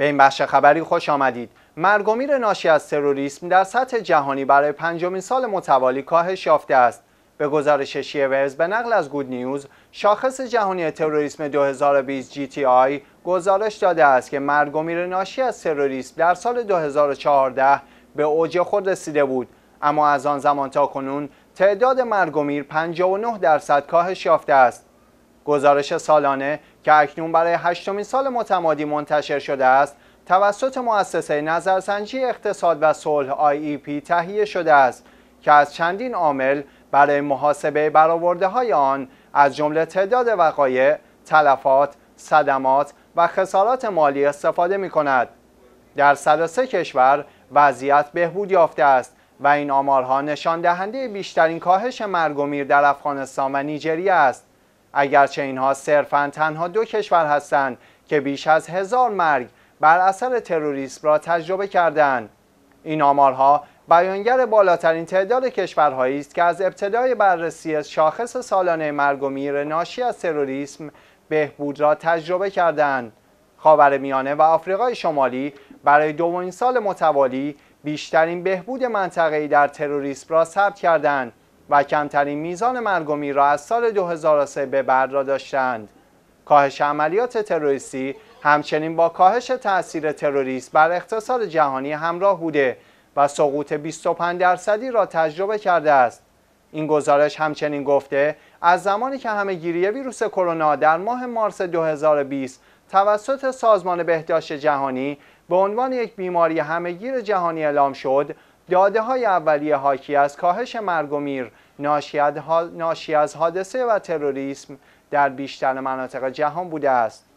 به این بخش خبری خوش آمدید. مرگ و میر ناشی از تروریسم در سطح جهانی برای پنجمین سال متوالی کاهش یافته است. به گزارش شیورز به نقل از گود نیوز، شاخص جهانی تروریسم 2020 آی گزارش داده است که مرگ و میر ناشی از تروریسم در سال 2014 به اوج خود رسیده بود، اما از آن زمان تا کنون تعداد مرگ و میر 59 درصد کاهش یافته است. گزارش سالانه که اکنون برای هشتمین سال متمادی منتشر شده است توسط مؤسسه نظرسنجی اقتصاد و صلح IEP تهیه شده است که از چندین عامل برای محاسبه برآورده های آن از جمله تعداد وقایع، تلفات، صدمات و خسارات مالی استفاده می کند. در 103 کشور وضعیت بهبود یافته است و این آمارها نشان دهنده بیشترین کاهش مرگ و میر در افغانستان و نیجریه است. اگرچه اینها صرفا تنها دو کشور هستند که بیش از هزار مرگ بر اثر تروریسم را تجربه کردند این آمارها بیانگر بالاترین تعداد کشورهایی است که از ابتدای بررسی شاخص سالانه مرگ و میر ناشی از تروریسم بهبود را تجربه کردند خاور میانه و آفریقای شمالی برای دومین سال متوالی بیشترین بهبود منطقه‌ای در تروریسم را ثبت کردند و کمترین میزان میر را از سال 2003 به را داشتند. کاهش عملیات تروریستی همچنین با کاهش تاثیر تروریست بر اقتصاد جهانی همراه بوده و سقوط 25 درصدی را تجربه کرده است. این گزارش همچنین گفته از زمانی که همه گیری ویروس کرونا در ماه مارس 2020 توسط سازمان بهداشت جهانی به عنوان یک بیماری همه گیر جهانی اعلام شد، داده های اولیه حاکی از کاهش مرگ و میر ناشی از حادثه و تروریسم در بیشتر مناطق جهان بوده است